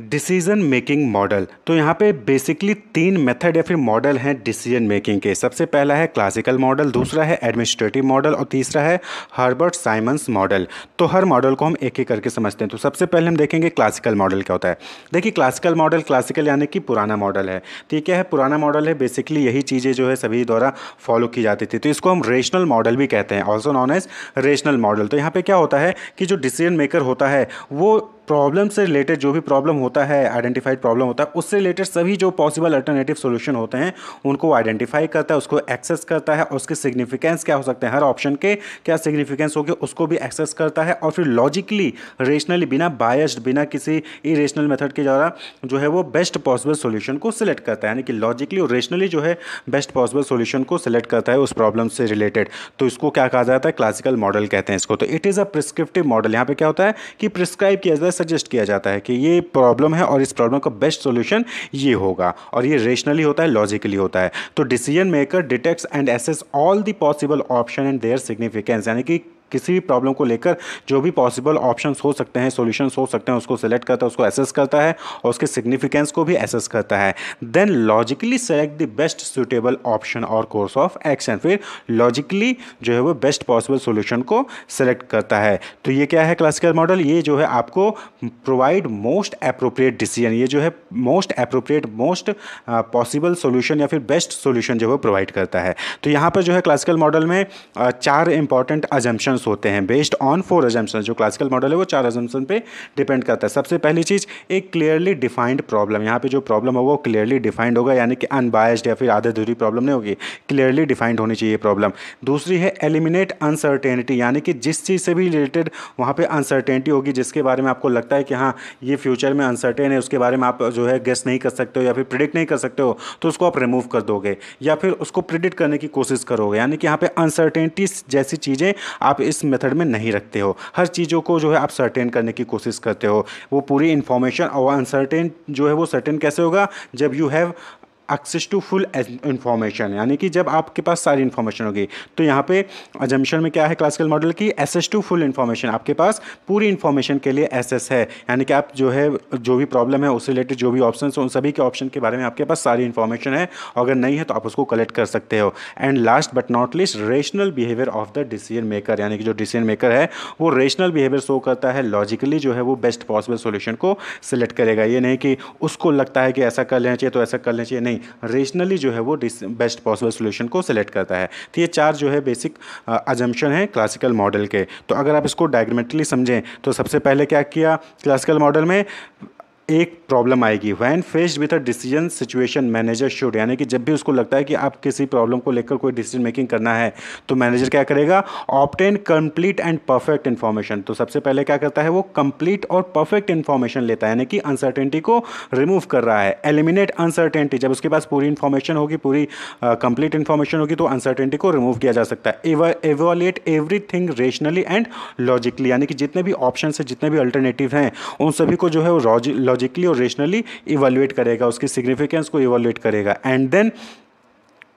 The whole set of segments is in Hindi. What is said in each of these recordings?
डिसीजन मेकिंग मॉडल तो यहाँ पे बेसिकली तीन मेथड या फिर मॉडल हैं डिसीजन मेकिंग के सबसे पहला है क्लासिकल मॉडल दूसरा है एडमिनिस्ट्रेटिव मॉडल और तीसरा है हर्बर्ट साइमंस मॉडल तो हर मॉडल को हम एक एक करके समझते हैं तो सबसे पहले हम देखेंगे क्लासिकल मॉडल क्या होता है देखिए क्लासिकल मॉडल क्लासिकल यानी कि पुराना मॉडल है तो ये क्या है पुराना मॉडल है बेसिकली यही चीज़ें जो है सभी द्वारा फॉलो की जाती थी तो इसको हम रेशनल मॉडल भी कहते हैं also known as rational model तो यहाँ पर क्या होता है कि जो डिसीजन मेकर होता है वो प्रॉब्लम से रिलेटेड जो भी प्रॉब्लम होता है आइडेंटिफाइड प्रॉब्लम होता है उससे रिलेटेड सभी जो पॉसिबल अल्टरनेटिव सोल्यूशन होते हैं उनको आइडेंटिफाई करता है उसको एक्सेस करता है और उसके सिग्निफिकेंस क्या हो सकते हैं हर ऑप्शन के क्या सिग्निफिकेंस होगी उसको भी एक्सेस करता है और फिर लॉजिकली रेशनली बिना बायस्ड बिना किसी रेशनल मेथड के द्वारा जो है वो बेस्ट पॉसिबल सोल्यूशन को सिलेक्ट करता है यानी कि लॉजिकली और रेशनली जो है बेस्ट पॉसिबल सोल्यूशन को सिलेक्ट करता है उस प्रॉब्लम से रिलेटेड तो इसको क्या कहा जाता है क्लासिकल मॉडल कहते हैं इसको तो it is a prescriptive model यहाँ पर क्या होता है कि प्रिस्क्राइब किया जाता है सजेस्ट किया जाता है कि ये प्रॉब्लम है और इस प्रॉब्लम का बेस्ट सोल्यूशन ये होगा और ये रेशनली होता है लॉजिकली होता है तो decision maker detects and assess all the possible option and their significance यानी कि किसी भी प्रॉब्लम को लेकर जो भी पॉसिबल ऑप्शंस हो सकते हैं सॉल्यूशंस हो सकते हैं उसको सेलेक्ट करता है उसको एसेस करता है और उसके सिग्निफिकेंस को भी एसेस करता है then logically select the best suitable option और कोर्स ऑफ एक्शन फिर लॉजिकली जो है वो बेस्ट पॉसिबल सोल्यूशन को सेलेक्ट करता है तो ये क्या है क्लासिकल मॉडल ये जो है आपको प्रोवाइड मोस्ट अप्रोप्रिएट डिसीजन ये जो है most appropriate most possible solution या फिर बेस्ट सोल्यूशन जो है प्रोवाइड करता है तो यहाँ पर जो है क्लासिकल मॉडल में uh, चार इंपॉर्टेंट अजम्पन्स अजम्पन्स होते हैं बेस्ड ऑन फोर अजम्पन जो क्लासिकल मॉडल है वो चार अजम्पन पे डिपेंड करता है सबसे पहली चीज़ एक क्लियरली डिफाइंड प्रॉब्लम यहाँ पे जो प्रॉब्लम होगा वो क्लियरली डिफाइंड होगा यानी कि अनबायस्ड या फिर आधे दूरी प्रॉब्लम नहीं होगी क्लियरली डिफाइंड होनी चाहिए प्रॉब्लम दूसरी है एलिमिनेट अनसर्टेनिटी यानी कि जिस चीज़ से भी रिलेटेड वहाँ पर अनसर्टेनिटी होगी जिसके बारे में आपको लगता है कि हाँ ये फ्यूचर में अनसर्टेन है उसके बारे में आप जो है गेस नहीं कर सकते हो या फिर प्रिडिक्ट नहीं कर सकते हो तो उसको आप रिमूव कर दोगे या फिर उसको प्रिडिक्ट करने की कोशिश करोगे यानी कि यहाँ पे अनसर्टेनिटी जैसी चीज़ें आप इस इस मेथड में नहीं रखते हो हर चीज़ों को जो है आप सर्टेन करने की कोशिश करते हो वो पूरी इन्फॉर्मेशन और अनसर्टेन जो है वो सर्टेन कैसे होगा जब you have access to full information यानी कि जब आपके पास सारी इन्फॉर्मेशन होगी तो यहाँ पे अजम्पन में क्या है क्लासिकल मॉडल की एसेस टू फुल इन्फॉर्मेशन आपके पास पूरी इन्फॉर्मेशन के लिए एसेस है यानी कि आप जो है जो भी प्रॉब्लम है उससे रिलेटेड जो भी ऑप्शन उन सभी के ऑप्शन के बारे में आपके पास सारी इन्फॉर्मेशन है अगर नहीं है तो आप उसको कलेक्ट कर सकते हो and last but not least rational behaviour of the decision maker यानी कि जो डिसीजन मेकर है वो रेशनल बिहेवियर शो करता है लॉजिकली जो है वो बेस्ट पॉसिबल सोल्यूशन को सिलेक्ट करेगा ये नहीं कि उसको लगता है कि ऐसा कर लेना चाहिए तो ऐसा कर लेना चाहिए नहीं नहीं रेशनली जो है वो बेस्ट पॉसिबल सोल्यूशन को सिलेक्ट करता है तो ये चार जो है बेसिक अजम्पन है क्लासिकल मॉडल के तो अगर आप इसको डायग्रामेटिकली समझें तो सबसे पहले क्या किया क्लासिकल मॉडल में एक प्रॉब्लम आएगी when faced with a decision situation manager should यानी कि जब भी उसको लगता है कि आप किसी प्रॉब्लम को लेकर कोई डिसीजन मेकिंग करना है तो मैनेजर क्या करेगा obtain complete and perfect information तो सबसे पहले क्या करता है वो कंप्लीट और परफेक्ट इन्फॉर्मेशन लेता है यानी कि अनसर्टेनिटी को रिमूव कर रहा है एलिमिनेट अनसर्टेनिटी जब उसके पास पूरी इन्फॉर्मेशन होगी पूरी कंप्लीट uh, इन्फॉर्मेशन होगी तो अनसर्टेनिटी को रिमूव किया जा सकता है evaluate everything rationally and logically यानी कि जितने भी ऑप्शन है जितने भी अल्टरनेटिव हैं उन सभी को जो है वो लॉजिकली और रेशनली इवेल्युएट करेगा उसकी सिग्निफिकेंस को इवेल्युएट करेगा and then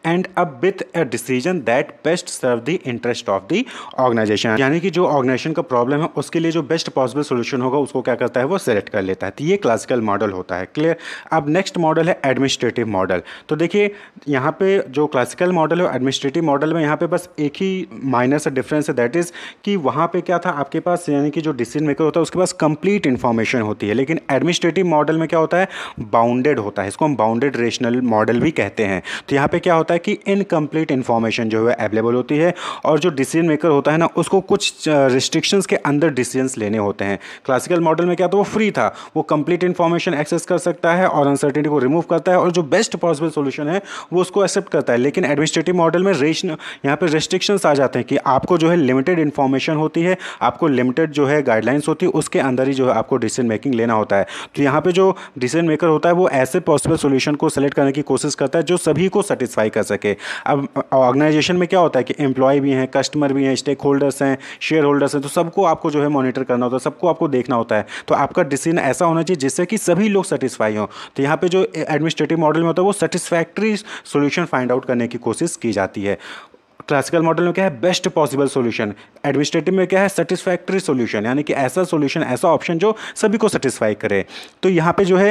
end up with a decision that best serve the interest of the organization यानी कि जो ऑर्गेनाइजेशन का प्रॉब्लम है उसके लिए जो बेस्ट पॉसिबल सोल्यूशन होगा उसको क्या करता है वो सेलेक्ट कर लेता है तो ये क्लासिकल मॉडल होता है क्लियर अब नेक्स्ट मॉडल है एडमिनिस्ट्रेटिव मॉडल तो देखिए यहाँ पे जो क्लासिकल मॉडल है एडमिनिस्ट्रेटिव मॉडल में यहाँ पे बस एक ही माइनर सा डिफरेंस है दैट इज़ कि वहाँ पे क्या था आपके पास यानी कि जो डिसीजन मेकर होता है उसके पास कंप्लीट इन्फॉर्मेशन होती है लेकिन एडमिनिस्ट्रेटिव मॉडल में क्या होता है बाउंडेड होता है इसको हम बाउंडेड रेशनल मॉडल भी कहते हैं तो यहाँ पर क्या होता है है कि इनकम्प्लीट इन्फॉर्मेशन जो है अवेलेबल होती है और जो डिसीजन मेकर होता है ना उसको कुछ रिस्ट्रिक्शंस के अंदर डिसीजंस लेने होते हैं क्लासिकल मॉडल में क्या था वो फ्री था वो कंप्लीट इन्फॉर्मेशन एक्सेस कर सकता है और अनसर्टिनिटी को रिमूव करता है और जो बेस्ट पॉसिबल सोल्यूशन है वो उसको एक्सेप्ट करता है लेकिन एडमिनिस्ट्रेटिव मॉडल में रेशन यहाँ पर रेस्ट्रिक्शंस आ जाते हैं कि आपको जो है लिमिटेड इन्फॉर्मेशन होती है आपको लिमिटेड जो है गाइडलाइंस होती है उसके अंदर ही जो है आपको डिसीजन मेकिंग लेना होता है तो यहाँ पर जो डिसीजन मेकर होता है वो ऐसे पॉसिबल सोल्यूशन को सेलेक्ट करने की कोशिश करता है जो सभी को सेटिस्फाई कर सके अब ऑर्गेनाइजेशन में क्या होता है कि एम्प्लॉय भी हैं कस्टमर भी हैं स्टेक होल्डर्स हैं शेयर होल्डर्स हैं तो सबको आपको जो है मॉनिटर करना होता है सबको आपको देखना होता है तो आपका डिसीजन ऐसा होना चाहिए जिससे कि सभी लोग सेटिस्फाई हों तो यहाँ पर जो एडमिनिस्ट्रेटिव मॉडल में होता है वो सेटिस्फैक्ट्री सोल्यूशन फाइंड आउट करने की कोशिश की जाती है क्लासिकल मॉडल में क्या है बेस्ट पॉसिबल सोल्यूशन एडमिनिस्ट्रेटिव में क्या है सेटिस्फैक्ट्री सोल्यूशन यानी कि ऐसा सोल्यूशन ऐसा ऑप्शन जो सभी को सेटिस्फाई करे तो यहाँ पे जो है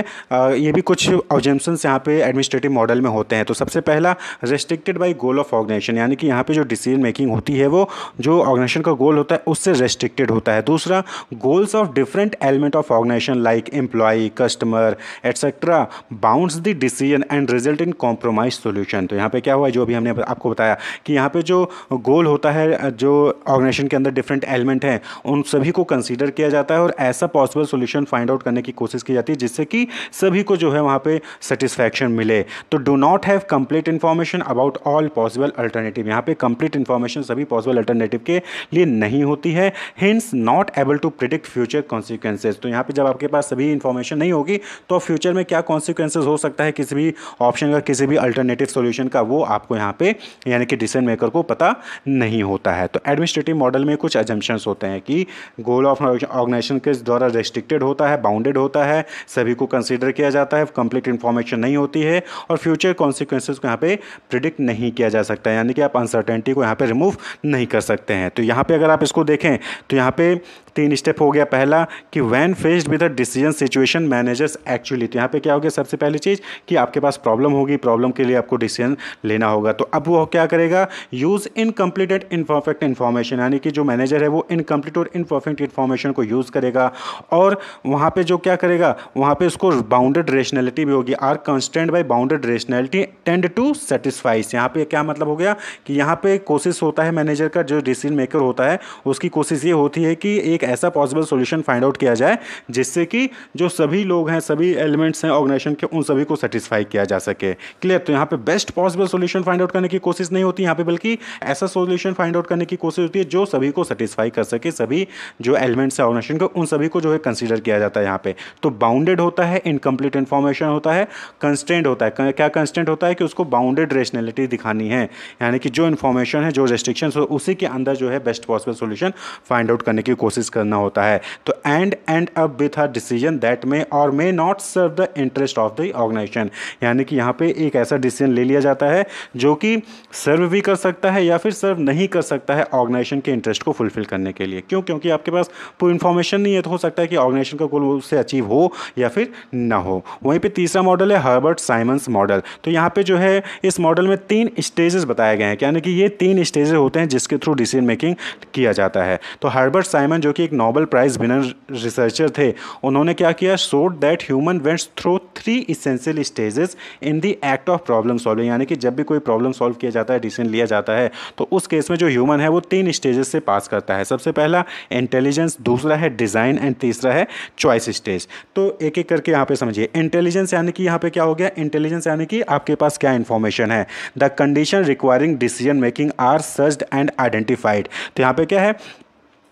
ये भी कुछ ऑब्जेंशन यहाँ पे एडमिनिस्ट्रेटिव मॉडल में होते हैं तो सबसे पहला restricted by goal of organization यानी कि यहाँ पे जो डिसीजन मेकिंग होती है वो जो ऑर्गनाइजेशन का गोल होता है उससे रेस्ट्रिक्टेड होता है दूसरा goals of different element of organization like employee customer etcetera bounds the decision and result in compromise solution तो यहाँ पे क्या हुआ जो भी हमने आपको बताया कि यहाँ पे जो गोल होता है जो ऑर्गेनाइजेशन के अंदर डिफरेंट एलिमेंट हैं उन सभी को कंसीडर किया जाता है और ऐसा पॉसिबल सोल्यूशन फाइंड आउट करने की कोशिश की जाती है जिससे कि सभी को जो है वहाँ पर सेटिस्फैक्शन मिले तो do not have complete information about all possible alternative यहाँ पर कंप्लीट इन्फॉर्मेशन सभी पॉसिबल अल्टरनेटिव के लिए नहीं होती है hence not able to predict future consequences तो यहाँ पर जब आपके पास सभी इन्फॉर्मेशन नहीं होगी तो फ्यूचर में क्या कॉन्सिक्वेंसेज हो सकता है किसी भी ऑप्शन का किसी भी अल्टरनेटिव सोल्यूशन का वो आपको यहाँ पे यानी कि डिसीजन मेकर को को पता नहीं होता है तो एडमिनिस्ट्रेटिव मॉडल में कुछ एजम्पन्स होते हैं कि गोल ऑफ ऑर्गेनाइजेशन के द्वारा रेस्ट्रिक्टेड होता है बाउंडेड होता है सभी को कंसिडर किया जाता है कंप्लीट इन्फॉर्मेशन नहीं होती है और फ्यूचर कॉन्सिक्वेंसेज को यहाँ पर प्रिडिक्ट नहीं किया जा सकता यानी कि आप अनसर्टेंटी को यहाँ पर रिमूव नहीं कर सकते हैं तो यहाँ पर अगर आप इसको देखें तो यहाँ पर तीन स्टेप हो गया पहला कि when faced with a decision situation managers actually तो यहाँ पे क्या हो गया सबसे पहली चीज़ कि आपके पास प्रॉब्लम होगी प्रॉब्लम के लिए आपको डिसीजन लेना होगा तो अब वो क्या करेगा use incomplete and imperfect information यानी कि जो मैनेजर है वो इनकम्प्लीट और इनपरफेक्ट इन्फॉर्मेशन को यूज़ करेगा और वहाँ पर जो क्या करेगा वहाँ पर उसको बाउंडेड रेशनैलिटी भी होगी are constant by bounded rationality tend to satisfice यहाँ पर क्या मतलब हो गया कि यहाँ पर कोशिश होता है मैनेजर का जो डिसीजन मेकर होता है उसकी कोशिश ये होती है कि एक ऐसा पॉसिबल सोल्यूशन फाइंड आउट किया जाए जिससे कि जो सभी लोग हैं सभी एलिमेंट्स हैं ऑर्गेनाइजेशन के उन सभी को सेटिस्फाई किया जा सके क्लियर तो यहाँ पे best possible solution find out करने की कोशिश नहीं होती यहाँ पे बल्कि ऐसा सोल्यूशन फाइंड आउट करने की कोशिश होती है जो सभी को सेटिस्फाई कर सके सभी जो एलिमेंट्स हैं ऑर्गेनाइजेशन के उन सभी को जो है कंसिडर किया जाता है यहाँ पे तो बाउंडेड होता है इनकम्प्लीट इन्फॉर्मेशन होता है कंस्टेंट होता है क्या कंस्टेंट होता है कि उसको बाउंडेड रेशनैलिटी दिखानी है यानी कि जो इन्फॉर्मेशन है जो रेस्ट्रिक्शन उसी के अंदर जो है best possible solution find out करने की कोशिश करना होता है तो end end up with her decision that may or may not serve the interest of the organization यानी कि यहाँ पे एक ऐसा डिसीजन ले लिया जाता है जो कि सर्व भी कर सकता है या फिर सर्व नहीं कर सकता है ऑर्गेनाइजेशन के इंटरेस्ट को फुलफिल करने के लिए क्यों क्योंकि आपके पास कोई इन्फॉर्मेशन नहीं है तो हो सकता है कि ऑर्गेनाइजेशन का गोल उससे अचीव हो या फिर ना हो वहीं पर तीसरा मॉडल है हर्बर्ट साइमंस मॉडल तो यहाँ पर जो है इस मॉडल में तीन स्टेजेस बताए गए हैं यानी कि ये तीन स्टेजेस होते हैं जिसके थ्रू डिसीजन मेकिंग किया जाता है तो हर्बर्ट साइमन जो कि एक नोबल प्राइज़ विनर रिसर्चर थे उन्होंने क्या किया showed that human went through three essential stages in the act of problem solving यानी कि जब भी कोई प्रॉब्लम सॉल्व किया जाता है डिसीजन लिया जाता है तो उस केस में जो ह्यूमन है वो तीन स्टेजेस से पास करता है सबसे पहला इंटेलिजेंस दूसरा है डिज़ाइन एंड तीसरा है चॉइस स्टेज तो एक एक करके यहाँ पे समझिए इंटेलिजेंस यानी कि यहाँ पे क्या हो गया इंटेलिजेंस यानी कि आपके पास क्या इंफॉर्मेशन है the condition requiring decision making are searched and identified तो यहाँ पे क्या है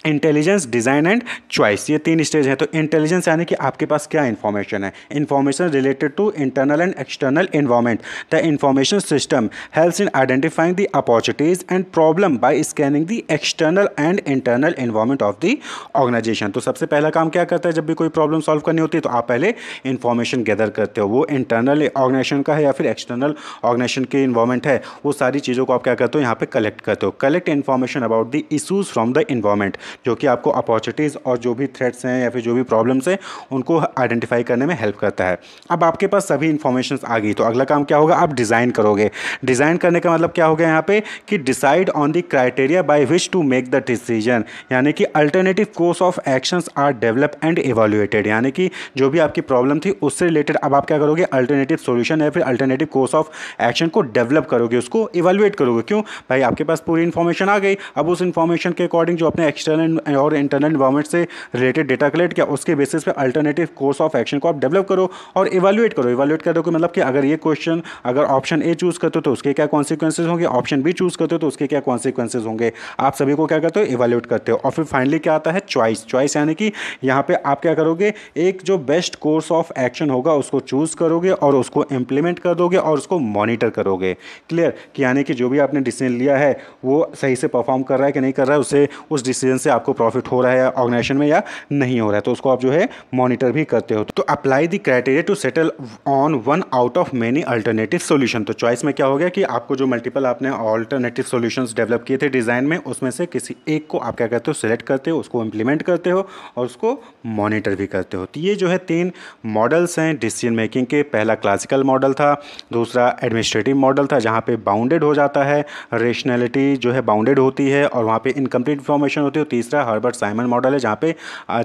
इंटेलिजेंस डिज़ाइन एंड चॉइस ये तीन स्टेज हैं तो इंटेलिजेंस यानी कि आपके पास क्या इन्फॉर्मेशन है information related to internal and external environment the information system helps in identifying the opportunities and problem by scanning the external and internal environment of the organization तो सबसे पहला काम क्या करता है जब भी कोई प्रॉब्लम सॉल्व करनी होती है तो आप पहले इन्फॉर्मेशन गैदर करते हो वो इंटरनल ऑर्गेनाइजेशन का है या फिर एक्सटर्नल ऑर्गेनाइजेशन की इन्वायरमेंट है वो सारी चीज़ों को आप क्या करते हो यहाँ पे कलेक्ट करते हो collect information about the issues from the environment जो कि आपको अपॉर्चुनिटीज़ और जो भी थ्रेट्स हैं या फिर जो भी प्रॉब्लम्स हैं उनको आइडेंटिफाई करने में हेल्प करता है अब आपके पास सभी इन्फॉर्मेशन आ गई तो अगला काम क्या होगा आप डिज़ाइन करोगे डिज़ाइन करने का मतलब क्या हो गया यहाँ पे कि decide on the criteria by which to make the decision यानी कि alternative course of action are develop and evaluated यानी कि जो भी आपकी प्रॉब्लम थी उससे रिलेटेड अब आप क्या करोगे अल्टरनेटिव सोल्यूशन या फिर अल्टरनेटिव कोर्स ऑफ एक्शन को डेवलप करोगे उसको इवेल्यूएट करोगे क्यों भाई आपके पास पूरी इन्फॉर्मेशन आ गई अब उस इन्फॉर्मेशन के अकॉर्डिंग जो अपने एक्सटर्नल एक्सटर्नल और इंटरनल इन्वायरमेंट से रिलेटेड डेटा कलेक्ट किया उसके बेसिस पे अल्टरनेटिव कोर्स ऑफ एक्शन को आप डेवलप करो और इवेल्युएट करो इवेल्युएट करो मतलब कि अगर ये क्वेश्चन अगर ऑप्शन ए चूज़ करते हो तो उसके क्या कॉन्सिक्वेंसेज होंगे ऑप्शन बी चूज़ करते हो तो उसके क्या कॉन्सिक्वेंसेज होंगे आप सभी को क्या करते हो इवेल्युएट करते हो और फिर फाइनली क्या आता है चॉइस चॉइस यानी कि यहाँ पर आप क्या करोगे एक जो बेस्ट कोर्स ऑफ एक्शन होगा उसको चूज़ करोगे और उसको इंप्लीमेंट कर दोगे और उसको मॉनिटर करोगे क्लियर कि यानी कि जो भी आपने डिसीजन लिया है वो सही से परफॉर्म कर रहा है कि नहीं कर रहा है उसे उस डिसीजन से आपको प्रॉफिट हो रहा है ऑर्गेनाइजेशन में या नहीं हो रहा है तो उसको आप जो है मॉनिटर भी करते हो तो apply the criteria to settle on one out of many alternative solution तो चॉइस में क्या हो गया कि आपको जो मल्टीपल आपने ऑल्टरनेटिव सोल्यूशन डेवलप किए थे डिज़ाइन में उसमें से किसी एक को आप क्या करते हो सिलेक्ट करते हो उसको इंप्लीमेंट करते हो और उसको मॉनिटर भी करते हो तो ये जो है तीन मॉडल्स हैं डिसीजन मेकिंग के पहला क्लासिकल मॉडल था दूसरा एडमिनिस्ट्रेटिव मॉडल था जहाँ पे बाउंडेड हो जाता है रेशनैलिटी जो है बाउंडेड होती है और वहाँ पे इनकम्प्लीट इन्फॉर्मेशन होती है तीसरा हर्बर्ट साइमन मॉडल है जहाँ पे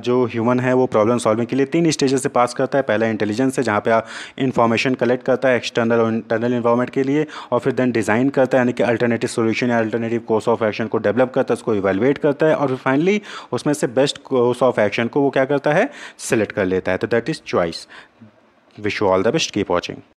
जो ह्यूमन है वो प्रॉब्लम सॉल्विंग के लिए तीन स्टेजेस से पास करता है पहला इंटेलिजेंस है जहाँ पे आप इन्फॉर्मेशन कलेक्ट करता है एक्सटर्नल और इंटरनल इन्वॉर्मेंट के लिए और फिर देन डिज़ाइन करता है यानी कि अल्टरनेटिव सोल्यूशन या अल्टरनेटिव कोर्स ऑफ एक्शन को डेवलप करता है उसको इवेलुएट करता है और फिर फाइनली उसमें से बेस्ट कोर्स ऑफ एक्शन को वो क्या करता है सेलेक्ट कर लेता है तो that is choice wish you all the best keep watching